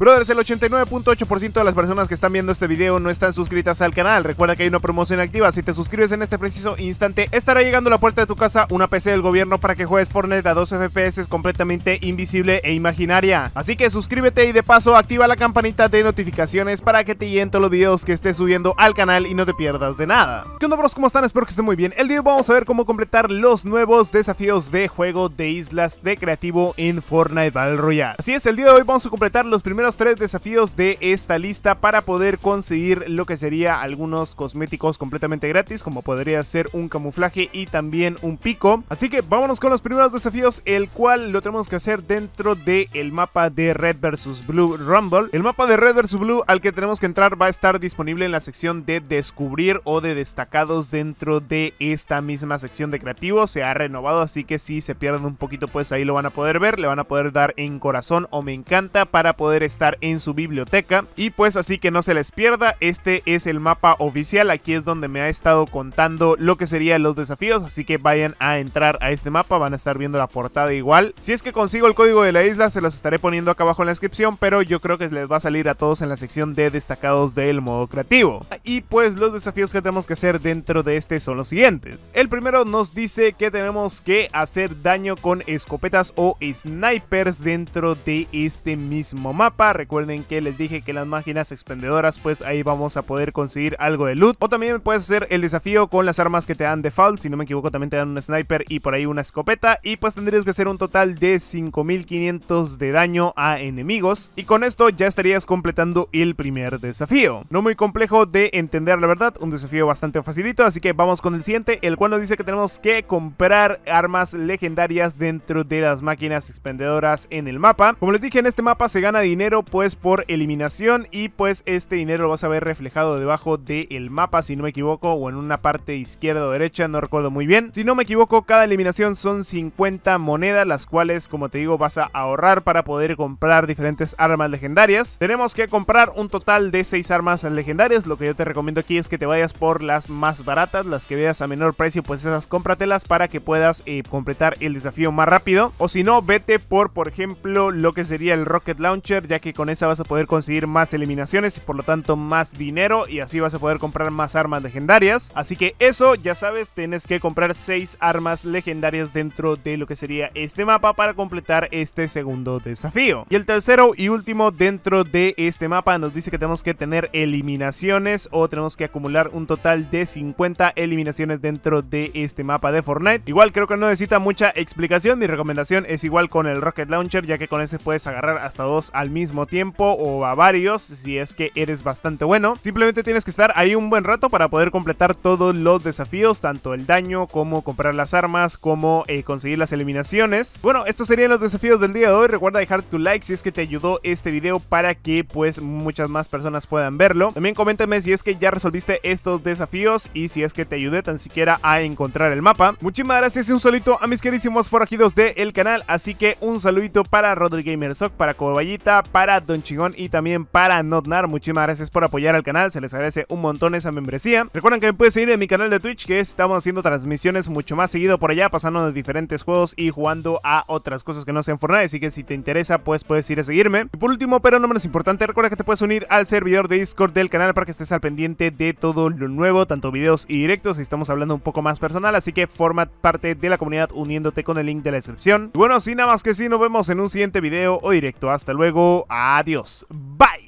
Brothers, el 89.8% de las personas que están viendo este video no están suscritas al canal. Recuerda que hay una promoción activa. Si te suscribes en este preciso instante, estará llegando a la puerta de tu casa una PC del gobierno para que juegues Fortnite a 2 FPS completamente invisible e imaginaria. Así que suscríbete y de paso activa la campanita de notificaciones para que te lleguen todos los videos que estés subiendo al canal y no te pierdas de nada. ¿Qué onda bros? ¿Cómo están? Espero que estén muy bien. El día de hoy vamos a ver cómo completar los nuevos desafíos de juego de islas de creativo en Fortnite Battle Royale. Así es, el día de hoy vamos a completar los primeros tres desafíos de esta lista para poder conseguir lo que sería algunos cosméticos completamente gratis, como podría ser un camuflaje y también un pico. Así que vámonos con los primeros desafíos, el cual lo tenemos que hacer dentro del mapa de Red vs Blue Rumble. El mapa de Red vs Blue al que tenemos que entrar va a estar disponible en la sección de descubrir o de destacados dentro de esta misma sección de creativos. Se ha renovado, así que si se pierden un poquito, pues ahí lo van a poder ver, le van a poder dar en corazón o me encanta para poder estar en su biblioteca. Y pues así que no se les pierda, este es el mapa oficial, aquí es donde me ha estado contando lo que serían los desafíos, así que vayan a entrar a este mapa, van a estar viendo la portada igual. Si es que consigo el código de la isla, se los estaré poniendo acá abajo en la descripción, pero yo creo que les va a salir a todos en la sección de destacados del modo creativo. Y pues los desafíos que tenemos que hacer dentro de este son los siguientes. El primero nos dice que tenemos que hacer daño con escopetas o snipers dentro de este mismo mapa Recuerden que les dije que las máquinas expendedoras, pues ahí vamos a poder conseguir algo de loot. O también puedes hacer el desafío con las armas que te dan default. Si no me equivoco, también te dan un sniper y por ahí una escopeta. Y pues tendrías que hacer un total de 5500 de daño a enemigos. Y con esto ya estarías completando el primer desafío. No muy complejo de entender, la verdad. Un desafío bastante facilito. Así que vamos con el siguiente, el cual nos dice que tenemos que comprar armas legendarias dentro de las máquinas expendedoras en el mapa. Como les dije, en este mapa se gana dinero pues por eliminación y pues este dinero lo vas a ver reflejado debajo del el mapa si no me equivoco o en una parte izquierda o derecha, no recuerdo muy bien. Si no me equivoco cada eliminación son 50 monedas las cuales como te digo vas a ahorrar para poder comprar diferentes armas legendarias. Tenemos que comprar un total de 6 armas legendarias, lo que yo te recomiendo aquí es que te vayas por las más baratas, las que veas a menor precio pues esas cómpratelas para que puedas eh, completar el desafío más rápido o si no vete por por ejemplo lo que sería el Rocket Launcher ya que con esa vas a poder conseguir más eliminaciones y por lo tanto más dinero y así vas a poder comprar más armas legendarias. Así que eso, ya sabes, tienes que comprar 6 armas legendarias dentro de lo que sería este mapa para completar este segundo desafío. Y el tercero y último dentro de este mapa nos dice que tenemos que tener eliminaciones o tenemos que acumular un total de 50 eliminaciones dentro de este mapa de Fortnite. Igual creo que no necesita mucha explicación, mi recomendación es igual con el Rocket Launcher ya que con ese puedes agarrar hasta dos al mismo mismo tiempo o a varios si es que eres bastante bueno. Simplemente tienes que estar ahí un buen rato para poder completar todos los desafíos, tanto el daño como comprar las armas, como eh, conseguir las eliminaciones. Bueno, estos serían los desafíos del día de hoy. Recuerda dejar tu like si es que te ayudó este video para que pues muchas más personas puedan verlo. También coméntame si es que ya resolviste estos desafíos y si es que te ayudé tan siquiera a encontrar el mapa. Muchísimas gracias y un solito a mis queridísimos forajidos del el canal. Así que un saludito para Rodrigo Gamer para Coballita, para para Don Chigón y también para Notnar. Muchísimas gracias por apoyar al canal, se les agradece un montón esa membresía. Recuerden que me pueden seguir en mi canal de Twitch, que estamos haciendo transmisiones mucho más seguido por allá, pasando de diferentes juegos y jugando a otras cosas que no sean Fortnite. Así que si te interesa, pues puedes ir a seguirme. Y por último, pero no menos importante, recuerda que te puedes unir al servidor de Discord del canal para que estés al pendiente de todo lo nuevo, tanto videos y directos. Y estamos hablando un poco más personal, así que forma parte de la comunidad uniéndote con el link de la descripción. Y bueno, sin nada más que sí, nos vemos en un siguiente video o directo. Hasta luego. Adiós. Bye.